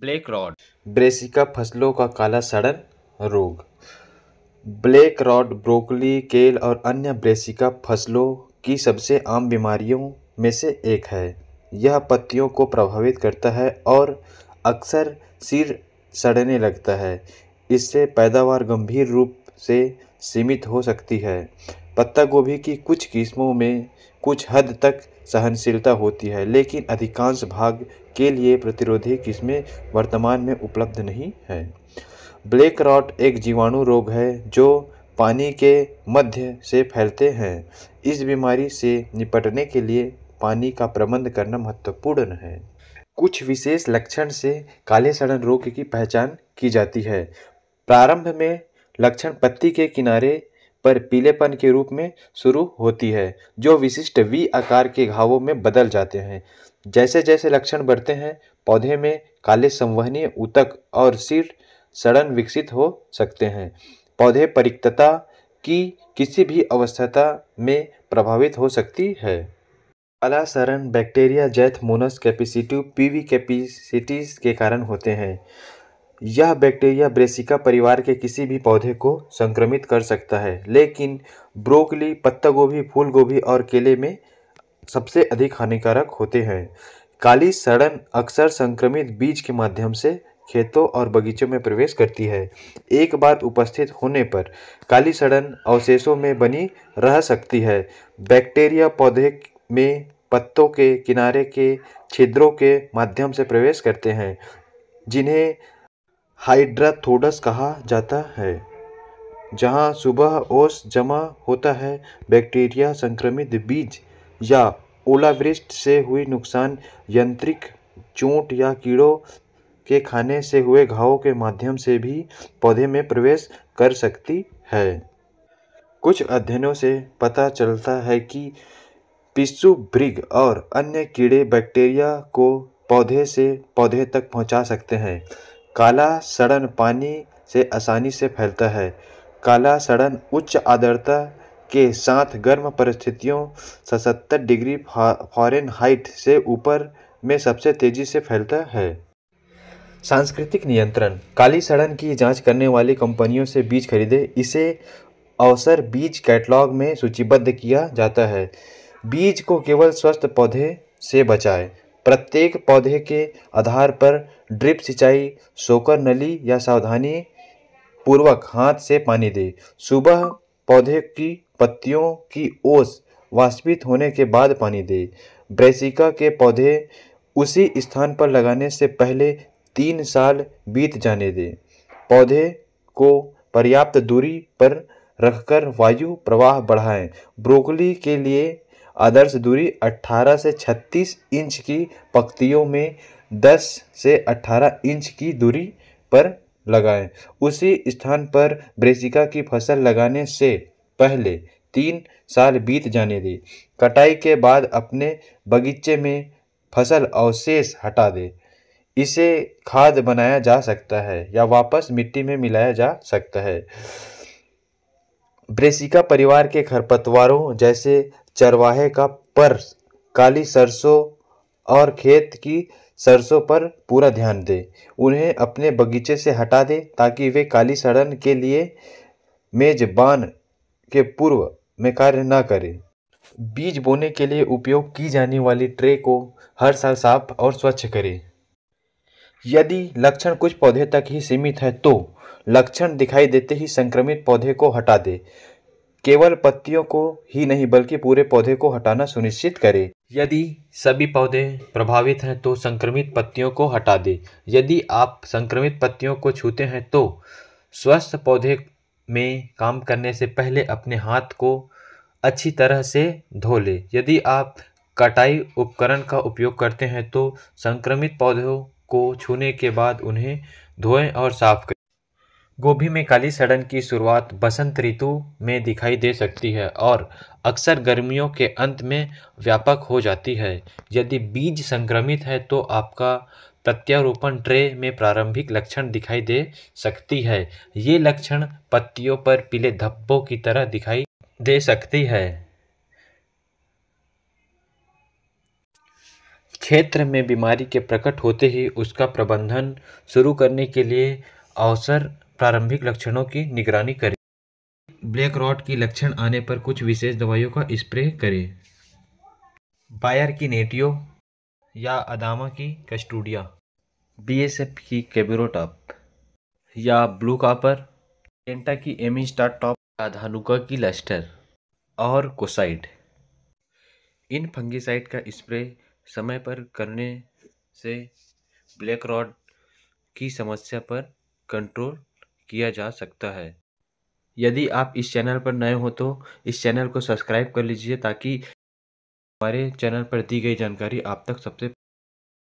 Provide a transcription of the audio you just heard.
black rod Brassica फसलों का काला सड़न रोग ब्लैक रॉड ब्रोकली केल और अन्य ब्रेसिका फसलों की सबसे आम बीमारियों में से एक है यह पत्तियों को प्रभावित करता है और अक्सर सिर सड़ने लगता है इससे पैदावार गंभीर रूप से सीमित हो सकती है पत्ता गोभी की कुछ किस्मों में कुछ हद तक सहनशीलता होती है लेकिन अधिकांश भाग के लिए प्रतिरोधी किस्में वर्तमान में उपलब्ध नहीं है ब्लैक रॉट एक जीवाणु रोग है जो पानी के मध्य से फैलते हैं इस बीमारी से निपटने के लिए पानी का प्रबंध करना महत्वपूर्ण है कुछ विशेष लक्षण से काले सड़न रोग की पहचान की जाती है प्रारंभ में लक्षण पत्ती के किनारे पर पीलेपन के रूप में शुरू होती है जो विशिष्ट वी आकार के घावों में बदल जाते हैं जैसे जैसे लक्षण बढ़ते हैं पौधे में काले संवहनीय ऊतक और सिर सड़न विकसित हो सकते हैं पौधे परिक्तता की किसी भी अवस्था में प्रभावित हो सकती है अलासरण बैक्टीरिया जैथ मोनस कैपेसिटी पीवी कैपेसिटीज के कारण होते हैं यह बैक्टीरिया ब्रेसिका परिवार के किसी भी पौधे को संक्रमित कर सकता है लेकिन ब्रोकली पत्ता गोभी फूल गोभी और केले में सबसे अधिक हानिकारक होते हैं काली सड़न अक्सर संक्रमित बीज के माध्यम से खेतों और बगीचों में प्रवेश करती है एक बार उपस्थित होने पर काली सड़न अवशेषों में बनी रह सकती है बैक्टीरिया पौधे में पत्तों के किनारे के छिद्रों के माध्यम से प्रवेश करते हैं जिन्हें हाइड्राथोडस कहा जाता है जहाँ सुबह ओस जमा होता है बैक्टीरिया संक्रमित बीज या ओलावृष्ट से हुई नुकसान यांत्रिक चोट या कीड़ों के खाने से हुए घावों के माध्यम से भी पौधे में प्रवेश कर सकती है कुछ अध्ययनों से पता चलता है कि पिस्सू ब्रिग और अन्य कीड़े बैक्टीरिया को पौधे से पौधे तक पहुंचा सकते हैं काला सड़न पानी से आसानी से फैलता है काला सड़न उच्च आर्द्रता के साथ गर्म परिस्थितियों सतहत्तर डिग्री फॉरन हाइट से ऊपर में सबसे तेज़ी से फैलता है सांस्कृतिक नियंत्रण काली सड़न की जांच करने वाली कंपनियों से बीज खरीदे इसे अवसर बीज कैटलॉग में सूचीबद्ध किया जाता है बीज को केवल स्वस्थ पौधे से बचाएं प्रत्येक पौधे के आधार पर ड्रिप सिंचाई सोकर नली या सावधानी पूर्वक हाथ से पानी दें सुबह पौधे की पत्तियों की ओस वाष्पित होने के बाद पानी दें ब्रेसिका के पौधे उसी स्थान पर लगाने से पहले तीन साल बीत जाने दें पौधे को पर्याप्त दूरी पर रखकर वायु प्रवाह बढ़ाएं ब्रोकली के लिए आदर्श दूरी 18 से 36 इंच की पक्तियों में 10 से 18 इंच की दूरी पर लगाएं उसी स्थान पर ब्रेसिका की फसल लगाने से पहले तीन साल बीत जाने दें कटाई के बाद अपने बगीचे में फसल अवशेष हटा दें इसे खाद बनाया जा सकता है या वापस मिट्टी में मिलाया जा सकता है ब्रेसिका परिवार के खरपतवारों जैसे चरवाहे का पर काली सरसों और खेत की सरसों पर पूरा ध्यान दे उन्हें अपने बगीचे से हटा दे ताकि वे काली सड़न के लिए मेजबान के पूर्व में कार्य न करें बीज बोने के लिए उपयोग की जाने वाली ट्रे को हर साल साफ और स्वच्छ करें यदि लक्षण कुछ पौधे तक ही सीमित है तो लक्षण दिखाई देते ही संक्रमित पौधे को हटा दें केवल पत्तियों को ही नहीं बल्कि पूरे पौधे को हटाना सुनिश्चित करें यदि सभी पौधे प्रभावित हैं तो संक्रमित पत्तियों को हटा दें यदि आप संक्रमित पत्तियों को छूते हैं तो स्वस्थ पौधे में काम करने से पहले अपने हाथ को अच्छी तरह से धो लें यदि आप कटाई उपकरण का उपयोग करते हैं तो संक्रमित पौधों को छूने के बाद उन्हें धोएं और साफ करें गोभी में काली सड़न की शुरुआत बसंत ऋतु में दिखाई दे सकती है और अक्सर गर्मियों के अंत में व्यापक हो जाती है यदि बीज संक्रमित है तो आपका प्रत्यारोपण ट्रे में प्रारंभिक लक्षण दिखाई दे सकती है ये लक्षण पत्तियों पर पीले धब्बों की तरह दिखाई दे सकती है क्षेत्र में बीमारी के प्रकट होते ही उसका प्रबंधन शुरू करने के लिए अवसर प्रारंभिक लक्षणों की निगरानी करें ब्लैक रॉट की लक्षण आने पर कुछ विशेष दवाइयों का स्प्रे करें बायर की नेटियो या अदामा की कस्टूडिया एफ की कैबिरोटॉप या ब्लू कापर टेंटा की एमी स्टार टॉप या धानुका की लस्टर और कोसाइड इन फंगिसाइड का स्प्रे समय पर करने से ब्लैक रॉड की समस्या पर कंट्रोल किया जा सकता है यदि आप इस चैनल पर नए हो तो इस चैनल को सब्सक्राइब कर लीजिए ताकि हमारे चैनल पर दी गई जानकारी आप तक सबसे